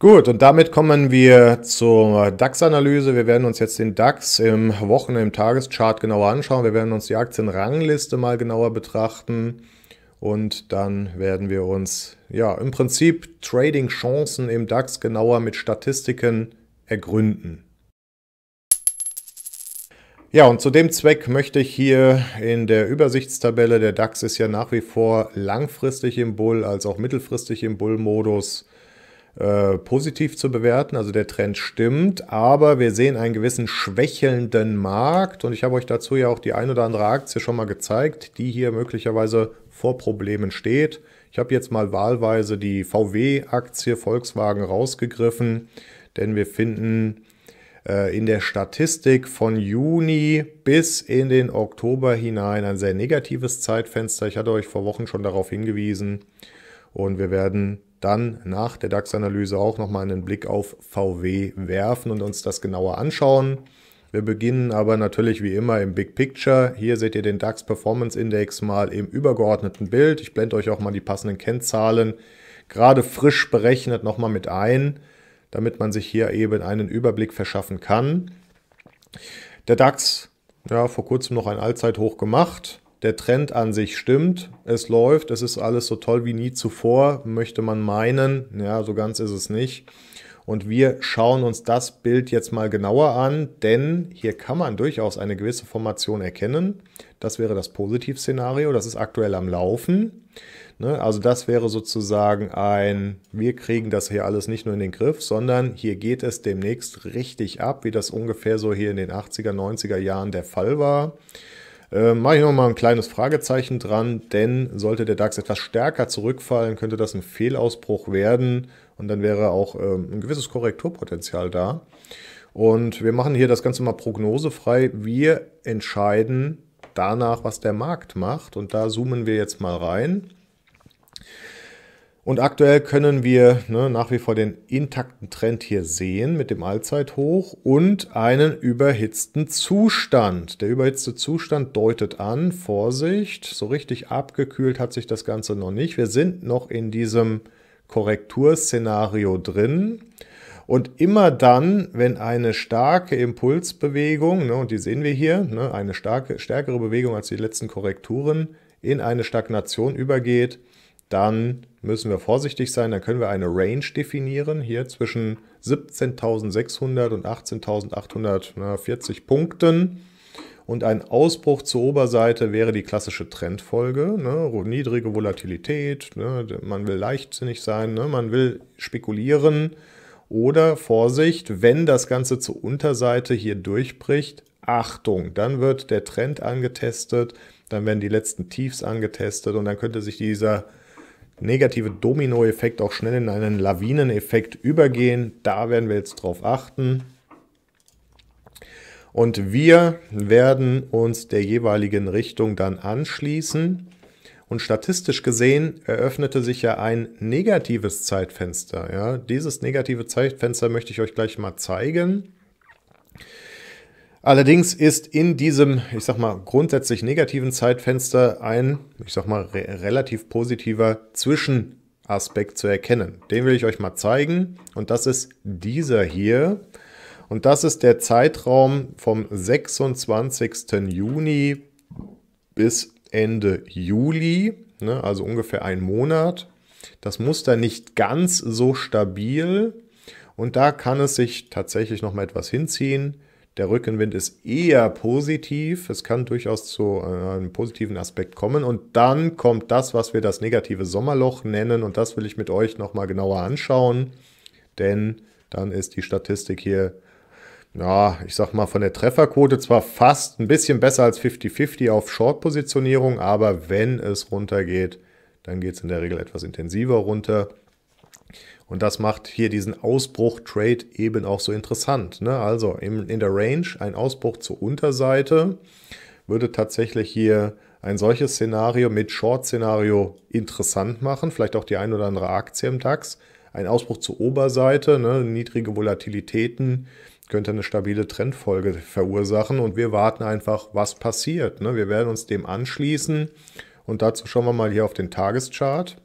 Gut, und damit kommen wir zur DAX-Analyse. Wir werden uns jetzt den DAX im Wochen-, im Tageschart genauer anschauen. Wir werden uns die Aktienrangliste mal genauer betrachten. Und dann werden wir uns ja im Prinzip Trading-Chancen im DAX genauer mit Statistiken ergründen. Ja, und zu dem Zweck möchte ich hier in der Übersichtstabelle, der DAX ist ja nach wie vor langfristig im Bull, als auch mittelfristig im Bull-Modus, äh, positiv zu bewerten. Also der Trend stimmt, aber wir sehen einen gewissen schwächelnden Markt und ich habe euch dazu ja auch die ein oder andere Aktie schon mal gezeigt, die hier möglicherweise vor Problemen steht. Ich habe jetzt mal wahlweise die VW-Aktie Volkswagen rausgegriffen, denn wir finden äh, in der Statistik von Juni bis in den Oktober hinein ein sehr negatives Zeitfenster. Ich hatte euch vor Wochen schon darauf hingewiesen und wir werden dann nach der DAX-Analyse auch nochmal einen Blick auf VW werfen und uns das genauer anschauen. Wir beginnen aber natürlich wie immer im Big Picture. Hier seht ihr den DAX Performance Index mal im übergeordneten Bild. Ich blende euch auch mal die passenden Kennzahlen gerade frisch berechnet nochmal mit ein, damit man sich hier eben einen Überblick verschaffen kann. Der DAX, ja, vor kurzem noch ein Allzeithoch gemacht der Trend an sich stimmt, es läuft, es ist alles so toll wie nie zuvor, möchte man meinen, ja, so ganz ist es nicht. Und wir schauen uns das Bild jetzt mal genauer an, denn hier kann man durchaus eine gewisse Formation erkennen. Das wäre das Positivszenario, das ist aktuell am Laufen. Ne? Also das wäre sozusagen ein, wir kriegen das hier alles nicht nur in den Griff, sondern hier geht es demnächst richtig ab, wie das ungefähr so hier in den 80er, 90er Jahren der Fall war. Äh, Mache ich nochmal ein kleines Fragezeichen dran, denn sollte der DAX etwas stärker zurückfallen, könnte das ein Fehlausbruch werden und dann wäre auch ähm, ein gewisses Korrekturpotenzial da. Und wir machen hier das Ganze mal prognosefrei. Wir entscheiden danach, was der Markt macht und da zoomen wir jetzt mal rein. Und aktuell können wir ne, nach wie vor den intakten Trend hier sehen mit dem Allzeithoch und einen überhitzten Zustand. Der überhitzte Zustand deutet an, Vorsicht, so richtig abgekühlt hat sich das Ganze noch nicht. Wir sind noch in diesem Korrekturszenario drin. Und immer dann, wenn eine starke Impulsbewegung, ne, und die sehen wir hier, ne, eine starke, stärkere Bewegung als die letzten Korrekturen in eine Stagnation übergeht, dann müssen wir vorsichtig sein. Dann können wir eine Range definieren, hier zwischen 17.600 und 18.840 Punkten. Und ein Ausbruch zur Oberseite wäre die klassische Trendfolge. Ne? Niedrige Volatilität, ne? man will leichtsinnig sein, ne? man will spekulieren. Oder Vorsicht, wenn das Ganze zur Unterseite hier durchbricht, Achtung, dann wird der Trend angetestet, dann werden die letzten Tiefs angetestet und dann könnte sich dieser negative Dominoeffekt auch schnell in einen Lawineneffekt übergehen. Da werden wir jetzt drauf achten. Und wir werden uns der jeweiligen Richtung dann anschließen. Und statistisch gesehen eröffnete sich ja ein negatives Zeitfenster. Ja, dieses negative Zeitfenster möchte ich euch gleich mal zeigen. Allerdings ist in diesem, ich sag mal, grundsätzlich negativen Zeitfenster ein, ich sag mal, re relativ positiver Zwischenaspekt zu erkennen. Den will ich euch mal zeigen und das ist dieser hier. Und das ist der Zeitraum vom 26. Juni bis Ende Juli, ne, also ungefähr ein Monat. Das Muster nicht ganz so stabil und da kann es sich tatsächlich noch mal etwas hinziehen. Der Rückenwind ist eher positiv. Es kann durchaus zu äh, einem positiven Aspekt kommen. Und dann kommt das, was wir das negative Sommerloch nennen. Und das will ich mit euch nochmal genauer anschauen. Denn dann ist die Statistik hier, ja, ich sag mal, von der Trefferquote zwar fast ein bisschen besser als 50-50 auf Short-Positionierung. Aber wenn es runtergeht, dann geht es in der Regel etwas intensiver runter. Und das macht hier diesen Ausbruch-Trade eben auch so interessant. Ne? Also in, in der Range ein Ausbruch zur Unterseite würde tatsächlich hier ein solches Szenario mit Short-Szenario interessant machen. Vielleicht auch die ein oder andere Aktie im DAX. Ein Ausbruch zur Oberseite, ne? niedrige Volatilitäten könnte eine stabile Trendfolge verursachen. Und wir warten einfach, was passiert. Ne? Wir werden uns dem anschließen. Und dazu schauen wir mal hier auf den Tageschart.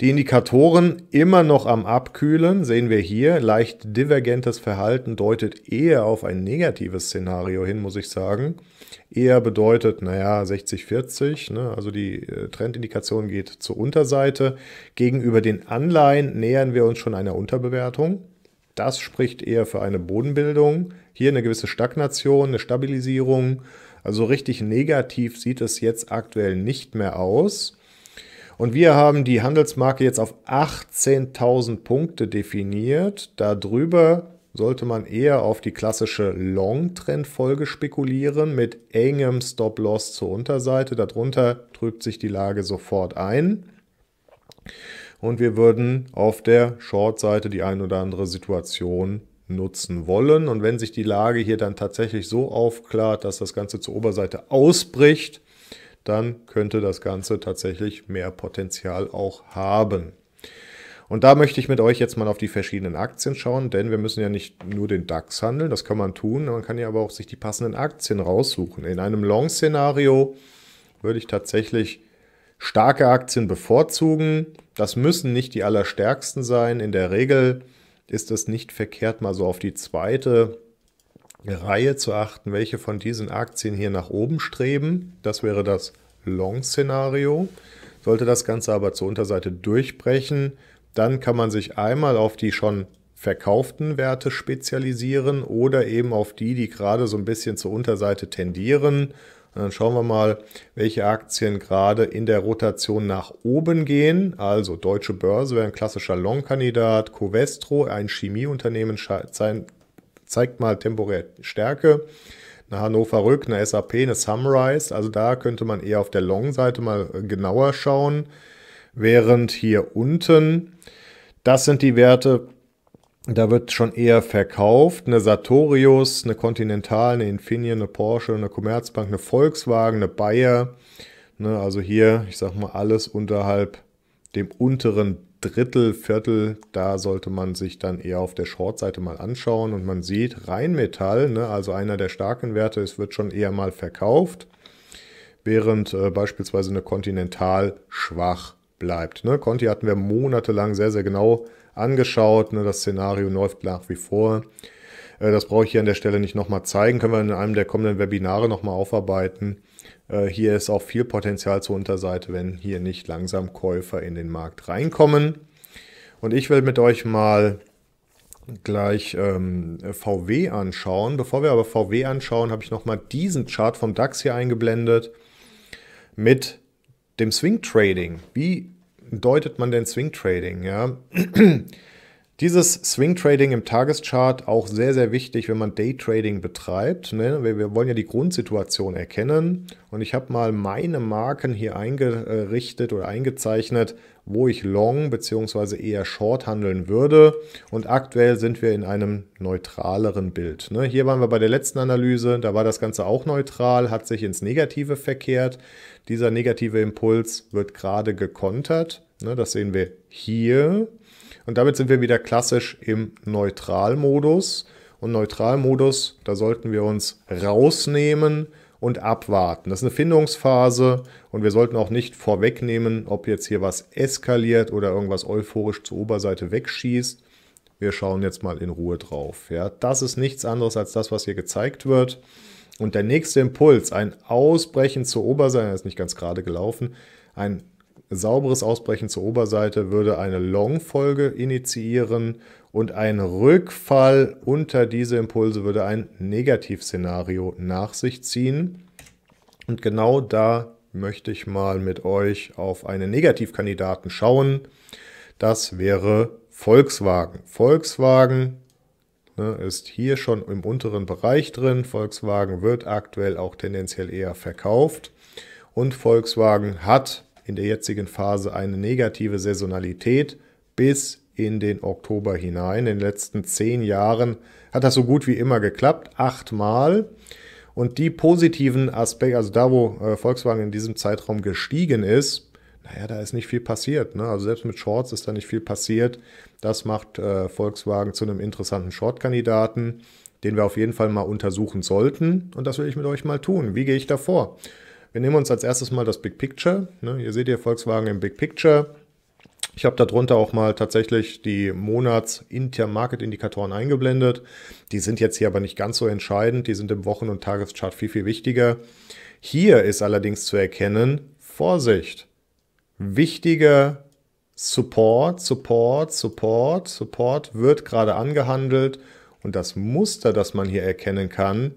Die Indikatoren immer noch am Abkühlen, sehen wir hier. Leicht divergentes Verhalten deutet eher auf ein negatives Szenario hin, muss ich sagen. Eher bedeutet, naja, 60-40, ne? also die äh, Trendindikation geht zur Unterseite. Gegenüber den Anleihen nähern wir uns schon einer Unterbewertung. Das spricht eher für eine Bodenbildung. Hier eine gewisse Stagnation, eine Stabilisierung. Also richtig negativ sieht es jetzt aktuell nicht mehr aus. Und wir haben die Handelsmarke jetzt auf 18.000 Punkte definiert. Darüber sollte man eher auf die klassische Long-Trend-Folge spekulieren mit engem Stop-Loss zur Unterseite. Darunter trübt sich die Lage sofort ein. Und wir würden auf der Short-Seite die ein oder andere Situation nutzen wollen. Und wenn sich die Lage hier dann tatsächlich so aufklart, dass das Ganze zur Oberseite ausbricht, dann könnte das Ganze tatsächlich mehr Potenzial auch haben. Und da möchte ich mit euch jetzt mal auf die verschiedenen Aktien schauen, denn wir müssen ja nicht nur den DAX handeln, das kann man tun, man kann ja aber auch sich die passenden Aktien raussuchen. In einem Long-Szenario würde ich tatsächlich starke Aktien bevorzugen. Das müssen nicht die allerstärksten sein. In der Regel ist es nicht verkehrt, mal so auf die zweite Reihe zu achten, welche von diesen Aktien hier nach oben streben. Das wäre das Long-Szenario. Sollte das Ganze aber zur Unterseite durchbrechen, dann kann man sich einmal auf die schon verkauften Werte spezialisieren oder eben auf die, die gerade so ein bisschen zur Unterseite tendieren. Und dann schauen wir mal, welche Aktien gerade in der Rotation nach oben gehen. Also Deutsche Börse wäre ein klassischer Long-Kandidat, Covestro, ein Chemieunternehmen, zeigt mal temporär Stärke. Eine Hannover Rück, eine SAP, eine Sunrise. Also da könnte man eher auf der Long-Seite mal äh, genauer schauen. Während hier unten, das sind die Werte, da wird schon eher verkauft. Eine Sartorius, eine Continental, eine Infineon, eine Porsche, eine Commerzbank, eine Volkswagen, eine Bayer. Ne, also hier, ich sag mal, alles unterhalb dem unteren Drittel, Viertel, da sollte man sich dann eher auf der Short-Seite mal anschauen. Und man sieht, Rheinmetall, ne, also einer der starken Werte, es wird schon eher mal verkauft, während äh, beispielsweise eine Continental schwach bleibt. Ne? Conti hatten wir monatelang sehr, sehr genau angeschaut. Ne? Das Szenario läuft nach wie vor. Äh, das brauche ich hier an der Stelle nicht nochmal zeigen. Können wir in einem der kommenden Webinare nochmal aufarbeiten. Äh, hier ist auch viel Potenzial zur Unterseite, wenn hier nicht langsam Käufer in den Markt reinkommen. Und ich will mit euch mal gleich ähm, VW anschauen. Bevor wir aber VW anschauen, habe ich nochmal diesen Chart vom DAX hier eingeblendet mit dem Swing Trading. Wie deutet man denn Swing Trading? Ja? Dieses Swing Trading im Tageschart auch sehr, sehr wichtig, wenn man Day Trading betreibt. Ne? Wir, wir, wollen ja die Grundsituation erkennen. Und ich habe mal meine Marken hier eingerichtet oder eingezeichnet, wo ich Long bzw. eher Short handeln würde. Und aktuell sind wir in einem neutraleren Bild. Ne? Hier waren wir bei der letzten Analyse, da war das Ganze auch neutral, hat sich ins Negative verkehrt. Dieser negative Impuls wird gerade gekontert. Ne? Das sehen wir hier. Und damit sind wir wieder klassisch im Neutralmodus. Und Neutralmodus, da sollten wir uns rausnehmen und abwarten. Das ist eine Findungsphase und wir sollten auch nicht vorwegnehmen, ob jetzt hier was eskaliert oder irgendwas euphorisch zur Oberseite wegschießt. Wir schauen jetzt mal in Ruhe drauf. Ja, das ist nichts anderes als das, was hier gezeigt wird. Und der nächste Impuls, ein Ausbrechen zur Oberseite, ist nicht ganz gerade gelaufen, ein sauberes Ausbrechen zur Oberseite würde eine Long-Folge initiieren und ein Rückfall unter diese Impulse würde ein Negativszenario nach sich ziehen. Und genau da möchte ich mal mit euch auf einen Negativkandidaten schauen. Das wäre Volkswagen. Volkswagen ne, ist hier schon im unteren Bereich drin. Volkswagen wird aktuell auch tendenziell eher verkauft. Und Volkswagen hat in der jetzigen Phase eine negative Saisonalität bis in den Oktober hinein. In den letzten zehn Jahren hat das so gut wie immer geklappt, achtmal. Und die positiven Aspekte, also da, wo äh, Volkswagen in diesem Zeitraum gestiegen ist, naja, da ist nicht viel passiert. Ne? Also selbst mit Shorts ist da nicht viel passiert. Das macht äh, Volkswagen zu einem interessanten Short-Kandidaten, den wir auf jeden Fall mal untersuchen sollten. Und das will ich mit euch mal tun. Wie gehe ich da vor? Wir nehmen uns als erstes mal das Big Picture. Ne? Hier seht ihr Volkswagen im Big Picture. Ich habe darunter auch mal tatsächlich die monats intermarket indikatoren eingeblendet. Die sind jetzt hier aber nicht ganz so entscheidend. Die sind im Wochen- und Tageschart viel, viel wichtiger. Hier ist allerdings zu erkennen, Vorsicht, wichtiger Support, Support, Support, Support wird gerade angehandelt. Und das Muster, das man hier erkennen kann,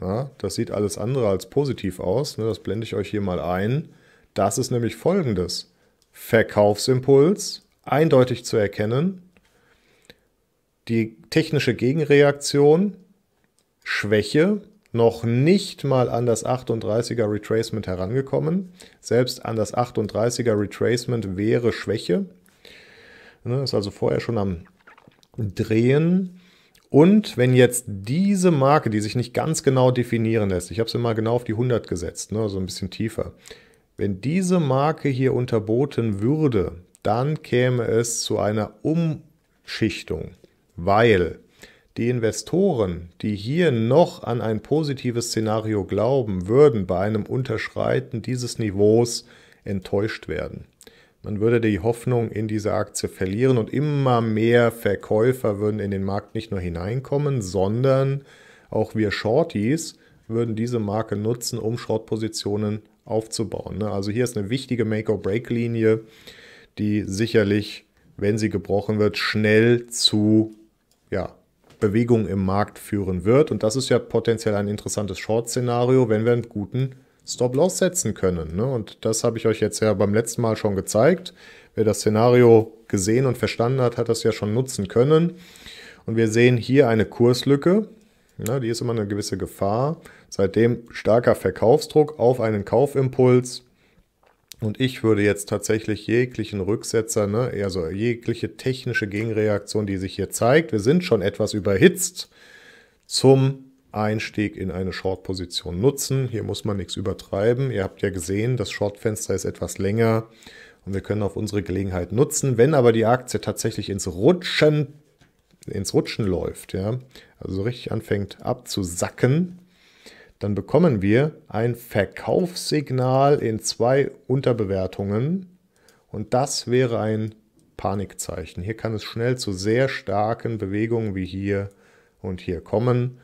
na, das sieht alles andere als positiv aus. Ne? Das blende ich euch hier mal ein. Das ist nämlich folgendes. Verkaufsimpuls, eindeutig zu erkennen. Die technische Gegenreaktion, Schwäche, noch nicht mal an das 38er Retracement herangekommen. Selbst an das 38er Retracement wäre Schwäche. Ne, ist also vorher schon am Drehen. Und wenn jetzt diese Marke, die sich nicht ganz genau definieren lässt, ich habe sie mal genau auf die 100 gesetzt, ne, so ein bisschen tiefer, wenn diese Marke hier unterboten würde, dann käme es zu einer Umschichtung, weil die Investoren, die hier noch an ein positives Szenario glauben, würden bei einem Unterschreiten dieses Niveaus enttäuscht werden. Man würde die Hoffnung in diese Aktie verlieren und immer mehr Verkäufer würden in den Markt nicht nur hineinkommen, sondern auch wir Shorties würden diese Marke nutzen, um Shortpositionen aufzubauen. Ne? Also hier ist eine wichtige Make-or-Break-Linie, die sicherlich, wenn sie gebrochen wird, schnell zu ja, Bewegung im Markt führen wird. Und das ist ja potenziell ein interessantes Short-Szenario, wenn wir einen guten Stop-Loss setzen können. Ne? Und das habe ich euch jetzt ja beim letzten Mal schon gezeigt. Wer das Szenario gesehen und verstanden hat, hat das ja schon nutzen können. Und wir sehen hier eine Kurslücke. Ne? Die ist immer eine gewisse Gefahr. Seitdem starker Verkaufsdruck auf einen Kaufimpuls. Und ich würde jetzt tatsächlich jeglichen Rücksetzer, ne? also jegliche technische Gegenreaktion, die sich hier zeigt, wir sind schon etwas überhitzt, zum Einstieg in eine Short-Position nutzen. Hier muss man nichts übertreiben. Ihr habt ja gesehen, das Short-Fenster ist etwas länger und wir können auf unsere Gelegenheit nutzen. Wenn aber die Aktie tatsächlich ins Rutschen, ins Rutschen läuft, ja, also richtig anfängt abzusacken, dann bekommen wir ein Verkaufssignal in zwei Unterbewertungen und das wäre ein Panikzeichen. Hier kann es schnell zu sehr starken Bewegungen wie hier und hier kommen.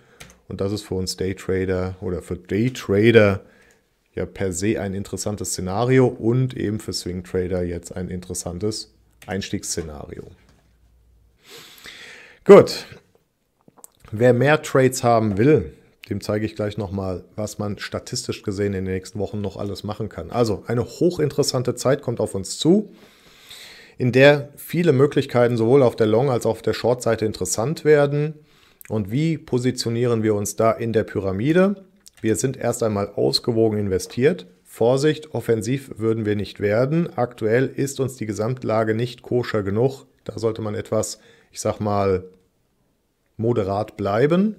Und das ist für uns Daytrader oder für Daytrader ja per se ein interessantes Szenario und eben für Swingtrader jetzt ein interessantes Einstiegsszenario. Gut. Wer mehr Trades haben will, dem zeige ich gleich nochmal, was man statistisch gesehen in den nächsten Wochen noch alles machen kann. Also eine hochinteressante Zeit kommt auf uns zu, in der viele Möglichkeiten sowohl auf der Long- als auch auf der Short-Seite interessant werden. Und wie positionieren wir uns da in der Pyramide? Wir sind erst einmal ausgewogen investiert. Vorsicht, offensiv würden wir nicht werden. Aktuell ist uns die Gesamtlage nicht koscher genug. Da sollte man etwas, ich sag mal, moderat bleiben.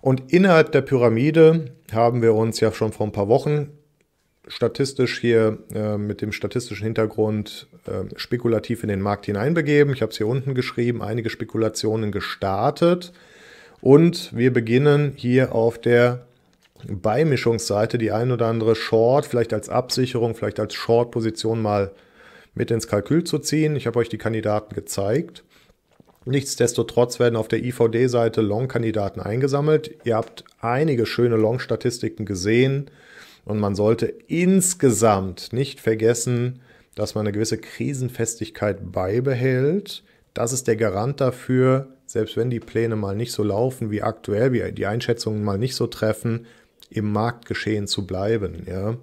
Und innerhalb der Pyramide haben wir uns ja schon vor ein paar Wochen statistisch hier äh, mit dem statistischen Hintergrund äh, spekulativ in den Markt hineinbegeben. Ich habe es hier unten geschrieben, einige Spekulationen gestartet und wir beginnen hier auf der Beimischungsseite die ein oder andere Short, vielleicht als Absicherung, vielleicht als Short-Position mal mit ins Kalkül zu ziehen. Ich habe euch die Kandidaten gezeigt. Nichtsdestotrotz werden auf der IVD-Seite Long-Kandidaten eingesammelt. Ihr habt einige schöne Long-Statistiken gesehen. Und man sollte insgesamt nicht vergessen, dass man eine gewisse Krisenfestigkeit beibehält. Das ist der Garant dafür, selbst wenn die Pläne mal nicht so laufen wie aktuell, wie die Einschätzungen mal nicht so treffen, im Marktgeschehen zu bleiben. Ja.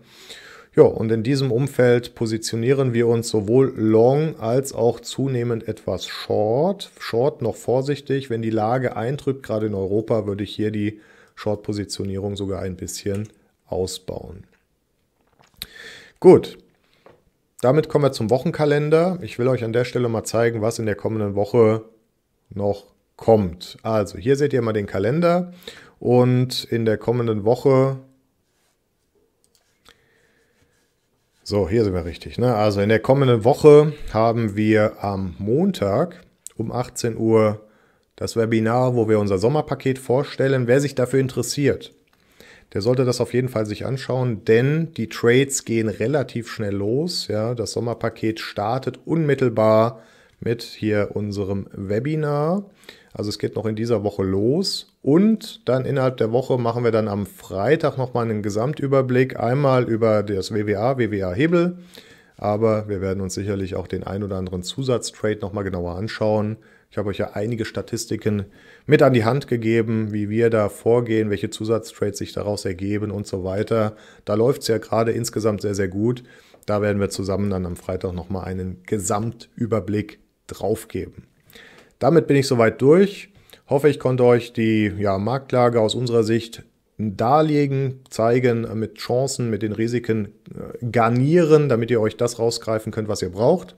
Ja, und in diesem Umfeld positionieren wir uns sowohl long als auch zunehmend etwas short. Short noch vorsichtig, wenn die Lage eintrübt, gerade in Europa, würde ich hier die Short-Positionierung sogar ein bisschen ausbauen. Gut, damit kommen wir zum Wochenkalender. Ich will euch an der Stelle mal zeigen, was in der kommenden Woche noch kommt. Also hier seht ihr mal den Kalender und in der kommenden Woche So, hier sind wir richtig. Ne? Also in der kommenden Woche haben wir am Montag um 18 Uhr das Webinar, wo wir unser Sommerpaket vorstellen. Wer sich dafür interessiert, der sollte das auf jeden Fall sich anschauen, denn die Trades gehen relativ schnell los. Ja, das Sommerpaket startet unmittelbar mit hier unserem Webinar. Also es geht noch in dieser Woche los und dann innerhalb der Woche machen wir dann am Freitag nochmal einen Gesamtüberblick, einmal über das WWA, WWA Hebel, aber wir werden uns sicherlich auch den ein oder anderen Zusatztrade nochmal genauer anschauen, ich habe euch ja einige Statistiken mit an die Hand gegeben, wie wir da vorgehen, welche Zusatztrades sich daraus ergeben und so weiter. Da läuft es ja gerade insgesamt sehr, sehr gut. Da werden wir zusammen dann am Freitag nochmal einen Gesamtüberblick drauf geben. Damit bin ich soweit durch. Hoffe, ich konnte euch die ja, Marktlage aus unserer Sicht darlegen, zeigen, mit Chancen, mit den Risiken äh, garnieren, damit ihr euch das rausgreifen könnt, was ihr braucht.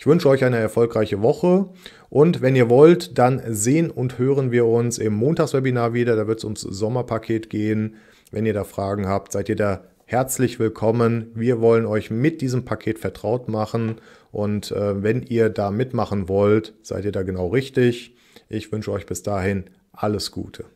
Ich wünsche euch eine erfolgreiche Woche und wenn ihr wollt, dann sehen und hören wir uns im Montagswebinar wieder. Da wird es ums Sommerpaket gehen. Wenn ihr da Fragen habt, seid ihr da herzlich willkommen. Wir wollen euch mit diesem Paket vertraut machen und äh, wenn ihr da mitmachen wollt, seid ihr da genau richtig. Ich wünsche euch bis dahin alles Gute.